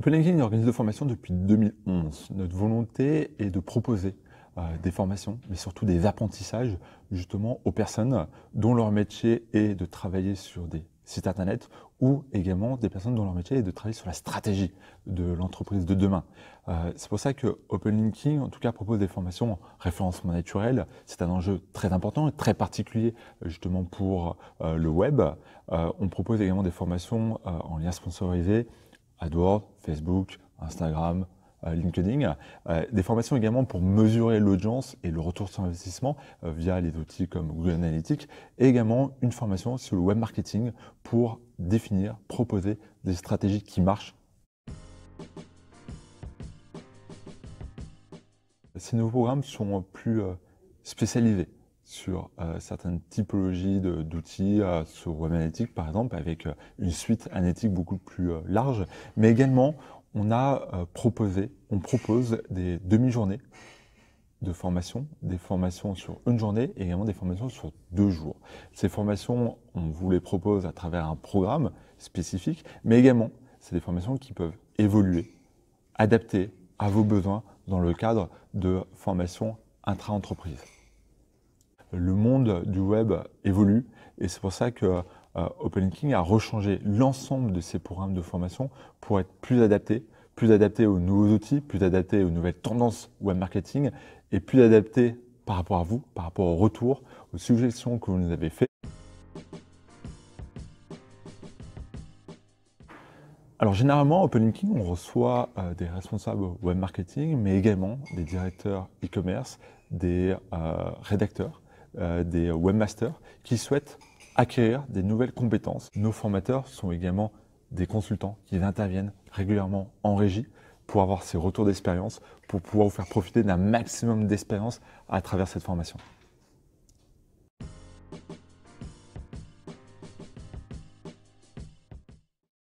OpenLinking est organisé de formation depuis 2011. Notre volonté est de proposer euh, des formations, mais surtout des apprentissages justement aux personnes dont leur métier est de travailler sur des sites internet ou également des personnes dont leur métier est de travailler sur la stratégie de l'entreprise de demain. Euh, c'est pour ça que Open en tout cas, propose des formations en référencement naturel. C'est un enjeu très important et très particulier justement pour euh, le web. on propose également des formations en lien sponsorisé AdWords, Facebook, Instagram, euh, LinkedIn. Euh, des formations également pour mesurer l'audience et le retour sur investissement euh, via les outils comme Google Analytics. Et également une formation sur le web marketing pour définir, proposer des stratégies qui marchent. Ces nouveaux programmes sont plus spécialisés sur euh, certaines typologies d'outils sur euh, sur WebAnalytics par exemple avec euh, une suite analytique beaucoup plus large mais également on a proposé on propose des demi-journées de formation, des formations sur une journée et également des formations sur deux jours. Ces formations, on vous les propose à travers un programme spécifique, mais également, c'est des formations qui peuvent évoluer, adaptées à vos besoins dans le cadre de formations intra-entreprises le monde du web évolue et c'est pour ça que euh, OpenLinking a rechangé l'ensemble de ses programmes de formation pour être plus adapté, plus adapté aux nouveaux outils, plus adapté aux nouvelles tendances web marketing et plus adapté par rapport à vous, par rapport aux retours, aux suggestions que vous nous avez faites. Alors généralement, OpenLinking, on reçoit euh, des responsables web marketing, mais également des directeurs e-commerce, des euh, rédacteurs, euh, des webmasters qui souhaitent acquérir des nouvelles compétences. Nos formateurs sont également des consultants qui interviennent régulièrement en régie pour avoir ces retours d'expérience, pour pouvoir vous faire profiter d'un maximum d'expérience à travers cette formation.